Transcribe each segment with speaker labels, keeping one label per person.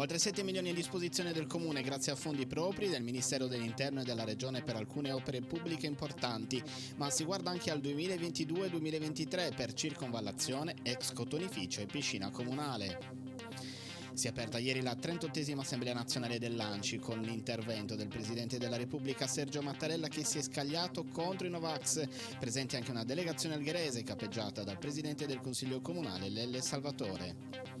Speaker 1: Oltre 7 milioni a disposizione del Comune grazie a fondi propri del Ministero dell'Interno e della Regione per alcune opere pubbliche importanti, ma si guarda anche al 2022-2023 per circonvallazione, ex cotonificio e piscina comunale. Si è aperta ieri la 38esima Assemblea Nazionale dell'ANCI con l'intervento del Presidente della Repubblica Sergio Mattarella che si è scagliato contro i Novax. Presente anche una delegazione algherese capeggiata dal Presidente del Consiglio Comunale Lelle Salvatore.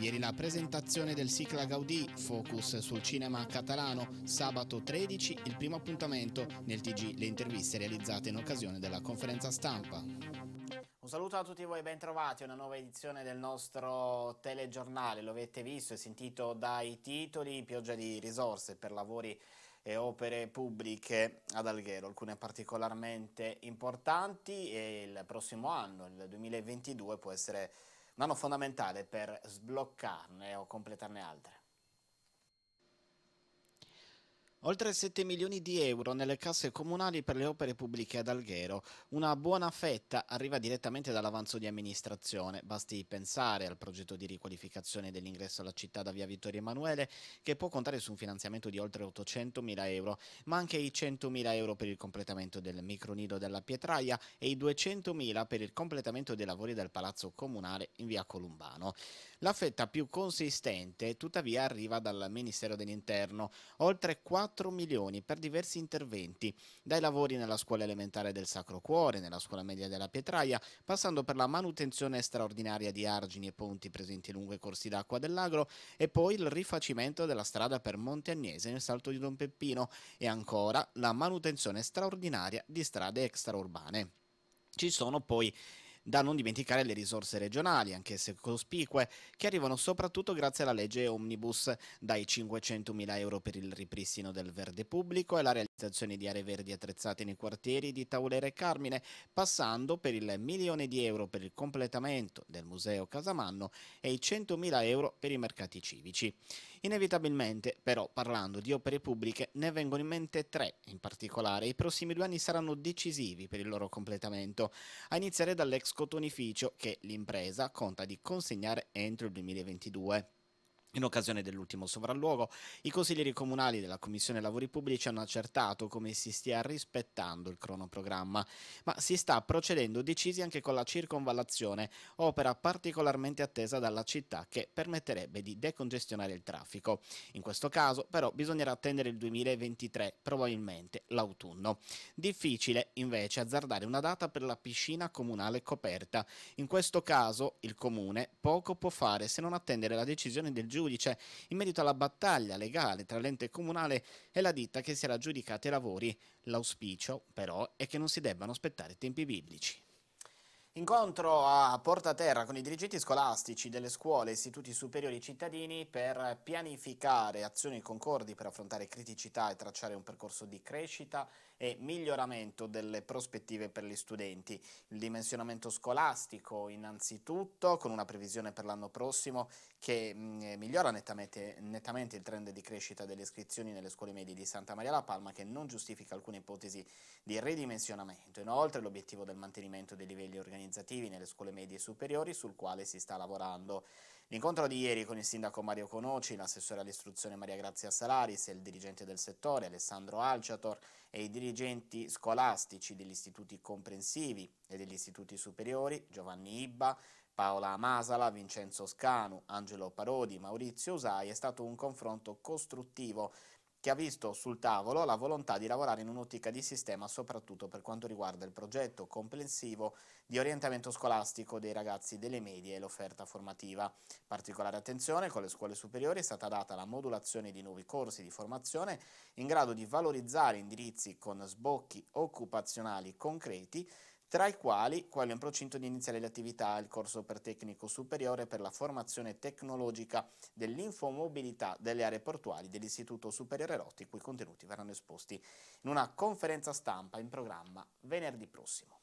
Speaker 1: Ieri la presentazione del Cicla Gaudì, focus sul cinema catalano, sabato 13 il primo appuntamento, nel TG le interviste realizzate in occasione della conferenza stampa. Un saluto a tutti voi, bentrovati a una nuova edizione del nostro telegiornale, lo avete visto e sentito dai titoli, pioggia di risorse per lavori e opere pubbliche ad Alghero, alcune particolarmente importanti e il prossimo anno, il 2022, può essere un anno fondamentale per sbloccarne o completarne altre. Oltre 7 milioni di euro nelle casse comunali per le opere pubbliche ad Alghero. Una buona fetta arriva direttamente dall'avanzo di amministrazione. Basti pensare al progetto di riqualificazione dell'ingresso alla città da via Vittorio Emanuele, che può contare su un finanziamento di oltre 800 mila euro, ma anche i 100 mila euro per il completamento del micronido della Pietraia e i 200 mila per il completamento dei lavori del palazzo comunale in via Columbano. La fetta più consistente, tuttavia, arriva dal Ministero dell'Interno. Oltre 4 4 milioni per diversi interventi, dai lavori nella scuola elementare del Sacro Cuore, nella scuola media della Pietraia, passando per la manutenzione straordinaria di argini e ponti presenti lungo i corsi d'acqua dell'Agro e poi il rifacimento della strada per Monte Agnese nel Salto di Don Peppino e ancora la manutenzione straordinaria di strade extraurbane. Ci sono poi da non dimenticare le risorse regionali, anch'esse cospicue, che arrivano soprattutto grazie alla legge Omnibus, dai 500.000 euro per il ripristino del verde pubblico e la realizzazione di aree verdi attrezzate nei quartieri di Taulere e Carmine, passando per il milione di euro per il completamento del museo Casamanno e i 100.000 euro per i mercati civici. Inevitabilmente, però, parlando di opere pubbliche, ne vengono in mente tre in particolare. I prossimi due anni saranno decisivi per il loro completamento, a iniziare dall'ex cotonificio che l'impresa conta di consegnare entro il 2022. In occasione dell'ultimo sopralluogo, i consiglieri comunali della Commissione Lavori Pubblici hanno accertato come si stia rispettando il cronoprogramma, ma si sta procedendo decisi anche con la circonvallazione, opera particolarmente attesa dalla città che permetterebbe di decongestionare il traffico. In questo caso, però, bisognerà attendere il 2023, probabilmente l'autunno. Difficile, invece, azzardare una data per la piscina comunale coperta. In questo caso, il comune poco può fare se non attendere la decisione del giudice giudice in merito alla battaglia legale tra l'ente comunale e la ditta che si era aggiudicata i lavori. L'auspicio, però, è che non si debbano aspettare tempi biblici. Incontro a Porta Terra con i dirigenti scolastici delle scuole e istituti superiori cittadini per pianificare azioni concordi per affrontare criticità e tracciare un percorso di crescita e miglioramento delle prospettive per gli studenti. Il dimensionamento scolastico innanzitutto con una previsione per l'anno prossimo che mh, mm, migliora nettamente, nettamente il trend di crescita delle iscrizioni nelle scuole medie di Santa Maria La Palma che non giustifica alcune ipotesi di ridimensionamento. Inoltre l'obiettivo del mantenimento dei livelli organizzativi organizzativi nelle scuole medie e superiori sul quale si sta lavorando. L'incontro di ieri con il sindaco Mario Conoci, l'assessore all'istruzione Maria Grazia Salaris e il dirigente del settore Alessandro Alciator e i dirigenti scolastici degli istituti comprensivi e degli istituti superiori Giovanni Ibba, Paola Masala, Vincenzo Scanu, Angelo Parodi, Maurizio Usai è stato un confronto costruttivo che ha visto sul tavolo la volontà di lavorare in un'ottica di sistema soprattutto per quanto riguarda il progetto complessivo di orientamento scolastico dei ragazzi delle medie e l'offerta formativa. Particolare attenzione con le scuole superiori è stata data la modulazione di nuovi corsi di formazione in grado di valorizzare indirizzi con sbocchi occupazionali concreti tra i quali quello in procinto di iniziare le attività il corso per tecnico superiore per la formazione tecnologica dell'infomobilità delle aree portuali dell'Istituto Superiore Rotti, i cui contenuti verranno esposti in una conferenza stampa in programma venerdì prossimo.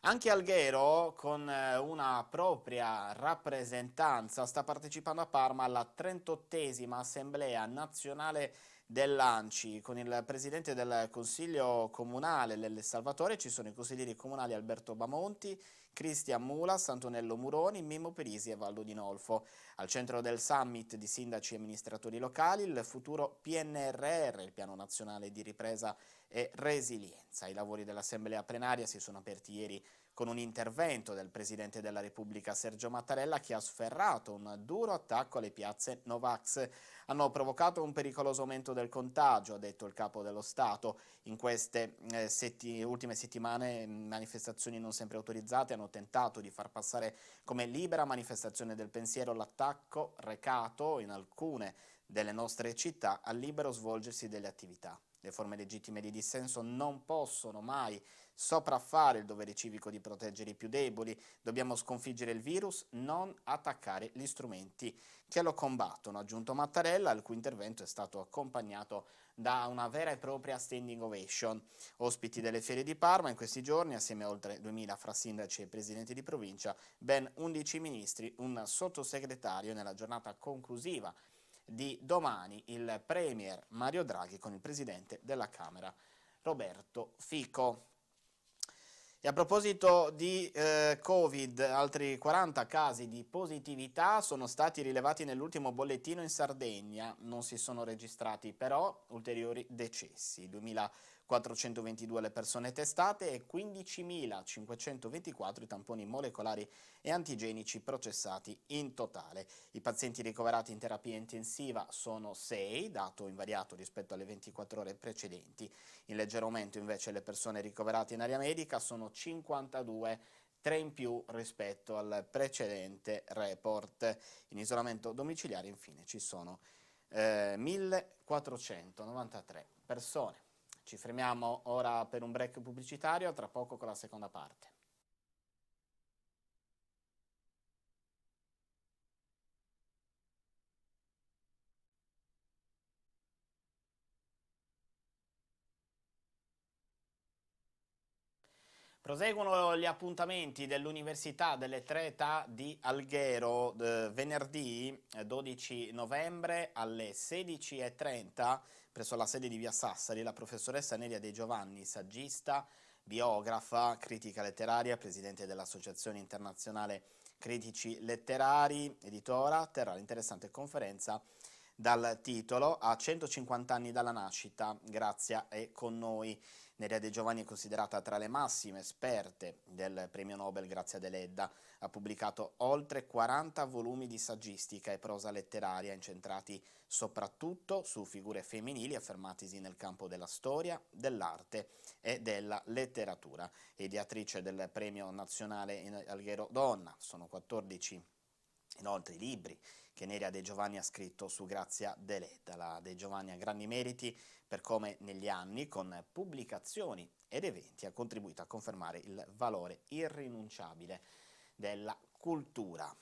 Speaker 1: Anche Alghero, con eh, una propria rappresentanza, sta partecipando a Parma alla 38esima Assemblea Nazionale dell'ANCI, con il presidente del Consiglio Comunale del Salvatore ci sono i consiglieri comunali Alberto Bamonti, Cristian Mulas, Antonello Muroni, Mimmo Perisi e Valdo Di Nolfo. Al centro del summit di sindaci e amministratori locali il futuro PNRR, il Piano Nazionale di Ripresa e Resilienza. I lavori dell'Assemblea plenaria si sono aperti ieri con un intervento del Presidente della Repubblica Sergio Mattarella che ha sferrato un duro attacco alle piazze Novax. Hanno provocato un pericoloso aumento del contagio, ha detto il Capo dello Stato. In queste eh, setti, ultime settimane mm, manifestazioni non sempre autorizzate hanno tentato di far passare come libera manifestazione del pensiero l'attacco recato in alcune delle nostre città al libero svolgersi delle attività. Le forme legittime di dissenso non possono mai sopraffare il dovere civico di proteggere i più deboli. Dobbiamo sconfiggere il virus, non attaccare gli strumenti che lo combattono, ha aggiunto Mattarella, il cui intervento è stato accompagnato da una vera e propria standing ovation. Ospiti delle ferie di Parma in questi giorni, assieme a oltre 2000 fra sindaci e presidenti di provincia, ben 11 ministri, un sottosegretario nella giornata conclusiva di domani il Premier Mario Draghi con il Presidente della Camera Roberto Fico. E a proposito di eh, Covid, altri 40 casi di positività sono stati rilevati nell'ultimo bollettino in Sardegna, non si sono registrati però ulteriori decessi. 2000 422 le persone testate e 15.524 i tamponi molecolari e antigenici processati in totale. I pazienti ricoverati in terapia intensiva sono 6, dato invariato rispetto alle 24 ore precedenti. In leggero aumento invece le persone ricoverate in area medica sono 52 3 in più rispetto al precedente report. In isolamento domiciliare infine ci sono eh, 1493 persone. Ci fermiamo ora per un break pubblicitario, tra poco con la seconda parte. Proseguono gli appuntamenti dell'Università delle Tre Età di Alghero eh, venerdì 12 eh, novembre alle 16.30 presso la sede di Via Sassari la professoressa Nelia De Giovanni, saggista, biografa, critica letteraria, presidente dell'Associazione Internazionale Critici Letterari, editora, terrà l'interessante conferenza dal titolo A 150 anni dalla nascita, Grazia è con noi. Nerea De Giovanni è considerata tra le massime esperte del premio Nobel Grazia Deledda. Ha pubblicato oltre 40 volumi di saggistica e prosa letteraria incentrati soprattutto su figure femminili affermatisi nel campo della storia, dell'arte e della letteratura. Ideatrice del premio nazionale Alghero Donna, sono 14 inoltre i libri che Neria De Giovanni ha scritto su Grazia Deletta. La De Giovanni ha grandi meriti per come negli anni, con pubblicazioni ed eventi, ha contribuito a confermare il valore irrinunciabile della cultura.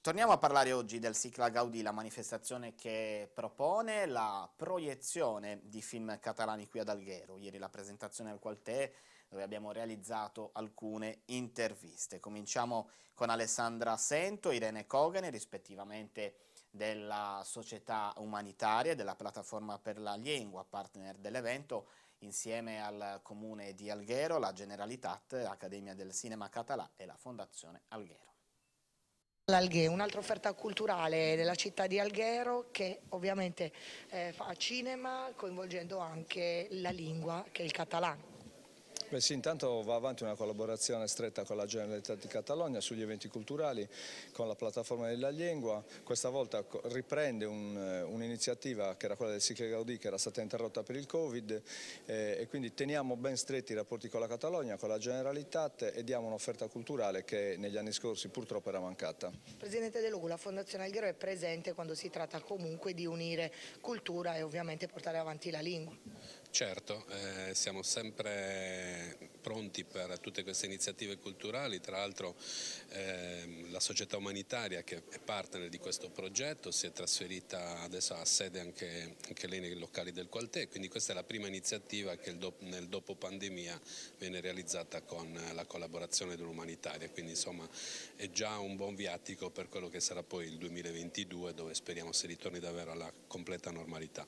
Speaker 1: Torniamo a parlare oggi del Cicla Gaudì, la manifestazione che propone la proiezione di film catalani qui ad Alghero. Ieri la presentazione al Qualtè dove abbiamo realizzato alcune interviste. Cominciamo con Alessandra Sento, Irene Cogane, rispettivamente della società umanitaria e della piattaforma per la lingua, partner dell'evento, insieme al comune di Alghero, la Generalitat, l'Accademia del Cinema Català e la Fondazione Alghero.
Speaker 2: L'Alghe, un'altra offerta culturale della città di Alghero che ovviamente eh, fa cinema coinvolgendo anche la lingua che è il catalano.
Speaker 3: Beh sì, intanto va avanti una collaborazione stretta con la Generalitat di Catalogna sugli eventi culturali, con la piattaforma della lingua. Questa volta riprende eh, un'iniziativa un che era quella del Cicle Gaudì che era stata interrotta per il Covid eh, e quindi teniamo ben stretti i rapporti con la Catalogna, con la Generalitat e diamo un'offerta culturale che negli anni scorsi purtroppo era mancata.
Speaker 2: Presidente De Lugu, la Fondazione Alghero è presente quando si tratta comunque di unire cultura e ovviamente portare avanti la lingua.
Speaker 1: Certo, eh, siamo sempre pronti per tutte queste iniziative culturali, tra l'altro eh, la società umanitaria che è partner di questo progetto si è trasferita adesso a sede anche, anche lei nei locali del Qualtè, quindi questa è la prima iniziativa che do, nel dopo pandemia viene realizzata con la collaborazione dell'umanitaria, quindi insomma è già un buon viatico per quello che sarà poi il 2022 dove speriamo si ritorni davvero alla completa normalità.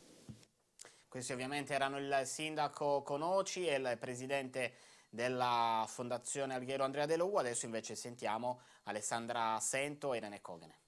Speaker 1: Questi ovviamente erano il sindaco Conoci e il presidente della Fondazione Alghero Andrea De Lou. Adesso invece sentiamo Alessandra Sento e Irene Cogene.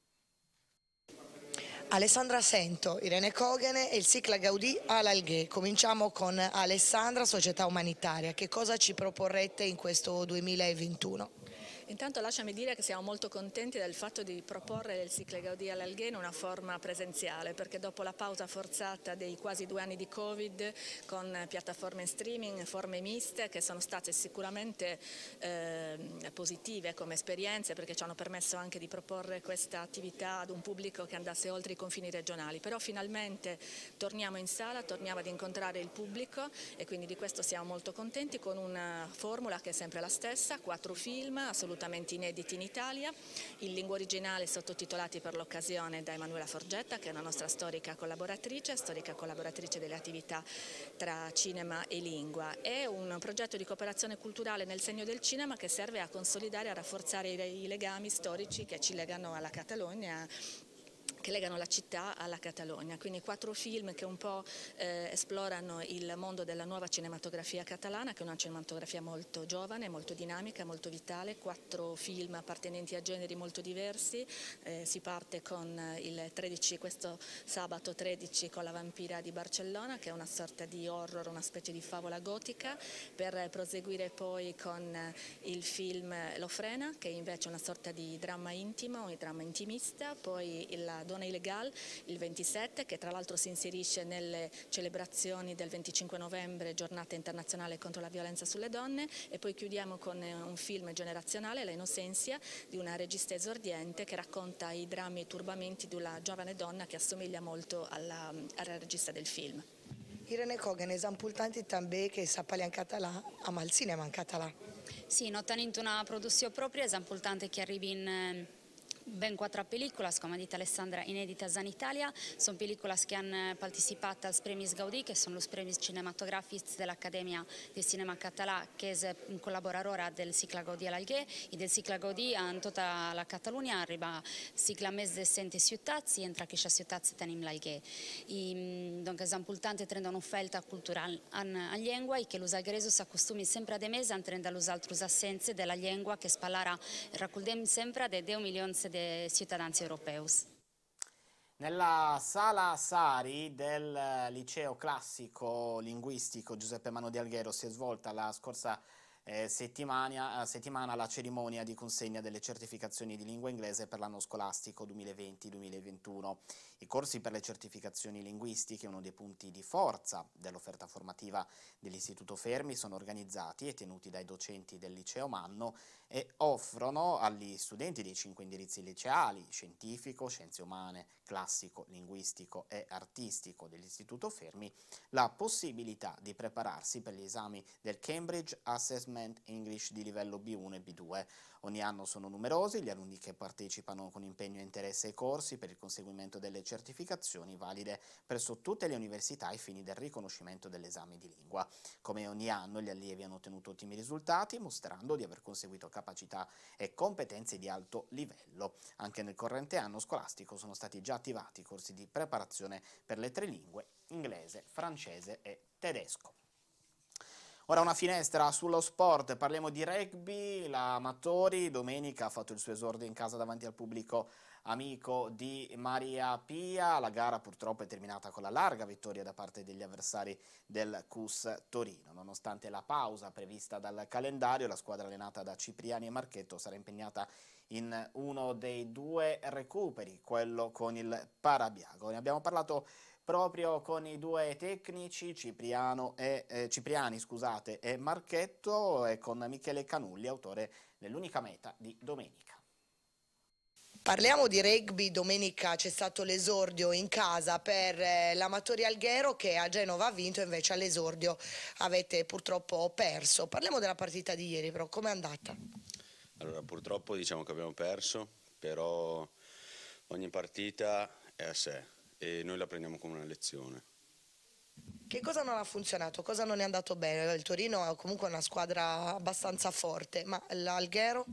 Speaker 2: Alessandra Sento, Irene Cogene e il cicla Gaudì all'Alghè. Cominciamo con Alessandra, Società Umanitaria. Che cosa ci proporrete in questo 2021?
Speaker 3: Intanto lasciami dire che siamo molto contenti del fatto di proporre il Cicle Gaudì all'Alghè in una forma presenziale, perché dopo la pausa forzata dei quasi due anni di Covid, con piattaforme in streaming, forme miste, che sono state sicuramente eh, positive come esperienze, perché ci hanno permesso anche di proporre questa attività ad un pubblico che andasse oltre i confini regionali. Però finalmente torniamo in sala, torniamo ad incontrare il pubblico e quindi di questo siamo molto contenti con una formula che è sempre la stessa, quattro film, assolutamente assolutamente inediti in Italia, in lingua originale sottotitolati per l'occasione da Emanuela Forgetta che è una nostra storica collaboratrice, storica collaboratrice delle attività tra cinema e lingua. È un progetto di cooperazione culturale nel segno del cinema che serve a consolidare e a rafforzare i legami storici che ci legano alla Catalogna che legano la città alla Catalogna, quindi quattro film che un po' eh, esplorano il mondo della nuova cinematografia catalana, che è una cinematografia molto giovane, molto dinamica, molto vitale, quattro film appartenenti a generi molto diversi, eh, si parte con il 13, questo sabato 13 con La vampira di Barcellona, che è una sorta di horror, una specie di favola gotica, per proseguire poi con eh, il film Lofrena, che invece è una sorta di dramma intimo, un dramma intimista, poi la Cordone Ilegal il 27 che tra l'altro si inserisce nelle celebrazioni del 25 novembre giornata internazionale contro la violenza sulle donne e poi chiudiamo con eh, un film generazionale La Innocentia di una regista esordiente che racconta i drammi e i turbamenti di una giovane donna che assomiglia molto alla, mm, alla regista del film.
Speaker 2: Irene Kogan, esampultanti
Speaker 3: també que s'ha
Speaker 2: paliancat là, a el cinema en català.
Speaker 3: Sì, no tanto una produzione propria, esampultante che arrivi in eh, ben quattro pellicole, come ha detto Alessandra, inedite in Italia. Sono pellicole che hanno partecipato al premi Gaudí, che sono i premi cinematografici dell'Accademia di Cinema Català, che è un mm, collaboratore del ciclo Gaudí all'Alghè e del ciclo Gaudí in tutta la Catalogna. Arriva il ciclo mese di sente città, si entra che c'è città si tenim l'Alghè. Mm, Dunque è importante avere un'offerta culturale a lingua e che l'usalghese si accostumi sempre a mese a avere le assenze della lingua che spallara, raccogliamo sempre da 2 milioni di de Cittadinanza Europeus.
Speaker 1: Nella sala Sari del eh, liceo classico linguistico Giuseppe Mano di Alghero si è svolta la scorsa eh, settimana, eh, settimana, la cerimonia di consegna delle certificazioni di lingua inglese per l'anno scolastico 2020-2021. I corsi per le certificazioni linguistiche, uno dei punti di forza dell'offerta formativa dell'Istituto Fermi, sono organizzati e tenuti dai docenti del liceo Manno e offrono agli studenti dei cinque indirizzi liceali, scientifico, scienze umane, classico, linguistico e artistico dell'Istituto Fermi, la possibilità di prepararsi per gli esami del Cambridge Assessment English di livello B1 e B2. Ogni anno sono numerosi gli alunni che partecipano con impegno e interesse ai corsi per il conseguimento delle certificazioni valide presso tutte le università ai fini del riconoscimento dell'esame di lingua. Come ogni anno gli allievi hanno ottenuto ottimi risultati, mostrando di aver conseguito capacità capacità e competenze di alto livello. Anche nel corrente anno scolastico sono stati già attivati corsi di preparazione per le tre lingue, inglese, francese e tedesco. Ora una finestra sullo sport, parliamo di rugby, la Amatori domenica ha fatto il suo esordio in casa davanti al pubblico amico di Maria Pia, la gara purtroppo è terminata con la larga vittoria da parte degli avversari del CUS Torino, nonostante la pausa prevista dal calendario la squadra allenata da Cipriani e Marchetto sarà impegnata in uno dei due recuperi, quello con il Parabiago. Ne abbiamo parlato proprio con i due tecnici Cipriano e, eh, Cipriani scusate, e Marchetto e con Michele Canulli, autore dell'unica meta di domenica. Parliamo di rugby, domenica c'è stato l'esordio
Speaker 2: in casa per eh, l'Amatori Alghero che a Genova ha vinto invece all'esordio avete purtroppo perso. Parliamo della partita di ieri però, com'è andata?
Speaker 1: Allora purtroppo diciamo che abbiamo perso, però ogni partita è a sé, e noi la prendiamo come una lezione.
Speaker 2: Che cosa non ha funzionato? Cosa non è andato bene? Il Torino è comunque una squadra abbastanza forte, ma l'Alghero?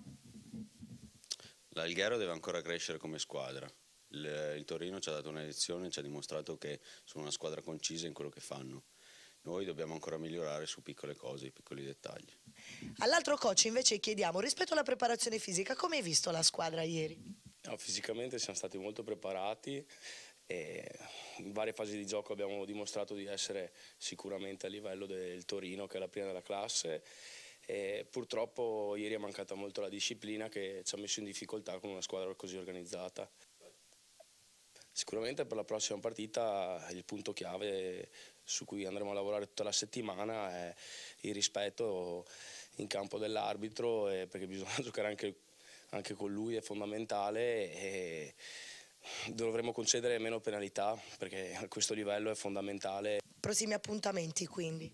Speaker 1: L'Alghero deve ancora crescere come squadra. Il, Torino ci ha dato una lezione, ci ha dimostrato che sono una squadra concisa in quello che fanno noi dobbiamo ancora migliorare su piccole cose, piccoli dettagli.
Speaker 2: All'altro coach invece chiediamo, rispetto alla preparazione fisica, come hai visto la squadra ieri? No, fisicamente siamo stati molto preparati, e in varie fasi di gioco abbiamo dimostrato di essere sicuramente a livello del Torino, che è la prima della classe. E purtroppo ieri è mancata molto la disciplina che ci ha messo in difficoltà con una squadra così organizzata. Sicuramente per la prossima partita il punto chiave su cui andremo a lavorare tutta la settimana è il rispetto in campo dell'arbitro eh, perché bisogna giocare anche, anche, con lui, è fondamentale e dovremmo concedere meno penalità perché a questo livello è fondamentale. Prossimi appuntamenti quindi?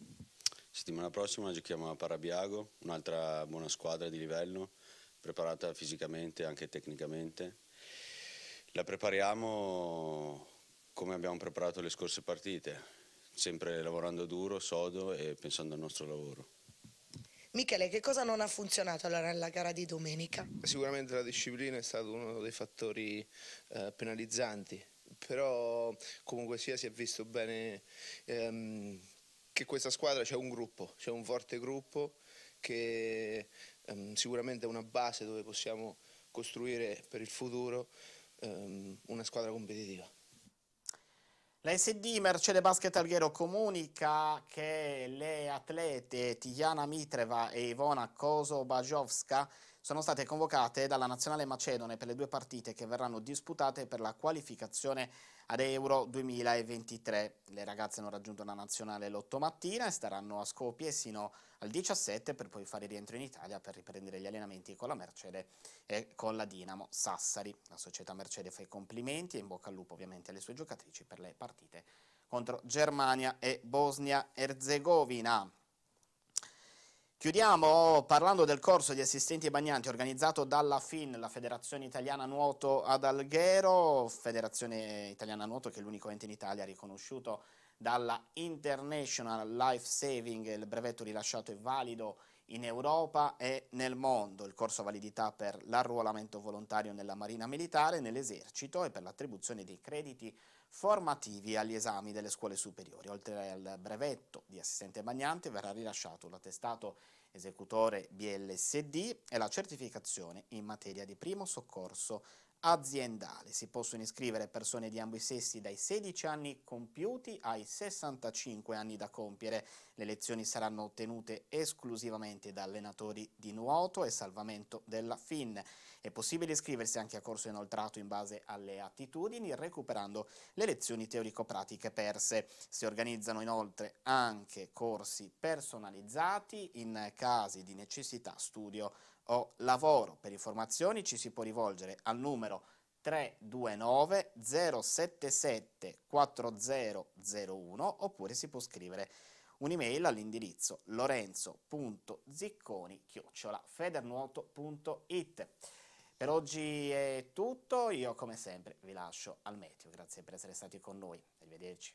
Speaker 1: Settimana prossima giochiamo a Parabiago, un'altra buona squadra di livello, preparata fisicamente e anche tecnicamente. La prepariamo come abbiamo preparato le scorse partite, sempre lavorando duro, sodo e pensando al nostro lavoro.
Speaker 2: Michele, che cosa non ha funzionato allora nella gara di domenica?
Speaker 1: Sicuramente la disciplina è stato uno dei fattori eh, penalizzanti, però comunque sia si è visto bene ehm, che questa squadra c'è un gruppo, c'è un forte gruppo che ehm, sicuramente è una base dove possiamo costruire per il futuro ehm, una squadra competitiva. La SD Mercede Basket Alghero comunica che le atlete Tijana Mitreva e Ivona Kosobajovska sono state convocate dalla nazionale macedone per le due partite che verranno disputate per la qualificazione ad Euro 2023. Le ragazze hanno raggiunto la nazionale l'8 mattina e staranno a Skopje sino a al 17 per poi fare rientro in Italia per riprendere gli allenamenti con la Mercedes e con la Dinamo Sassari. La società Mercedes fa i complimenti e in bocca al lupo ovviamente alle sue giocatrici per le partite contro Germania e Bosnia-Erzegovina. Chiudiamo parlando del corso di assistenti bagnanti organizzato dalla FIN, la Federazione Italiana Nuoto ad Alghero, Federazione Italiana Nuoto che è l'unico ente in Italia riconosciuto dalla International Life Saving, il brevetto rilasciato è valido in Europa e nel mondo, il corso validità per l'arruolamento volontario nella Marina Militare, nell'Esercito e per l'attribuzione dei crediti formativi agli esami delle scuole superiori. Oltre al brevetto di assistente bagnante verrà rilasciato l'attestato esecutore BLSD e la certificazione in materia di primo soccorso aziendale. Si possono iscrivere persone di ambo i sessi dai 16 anni compiuti ai 65 anni da compiere. Le lezioni saranno ottenute esclusivamente da allenatori di nuoto e salvamento della FIN. È possibile iscriversi anche a corso inoltrato in base alle attitudini, recuperando le lezioni teorico-pratiche perse. Si organizzano inoltre anche corsi personalizzati in casi di necessità studio o lavoro. Per informazioni ci si può rivolgere al numero 329 077 4001 oppure si può scrivere un'email all'indirizzo lorenzo.zicconi-federnuoto.it. Per oggi è tutto, io come sempre vi lascio al meteo, grazie per essere stati con noi, arrivederci.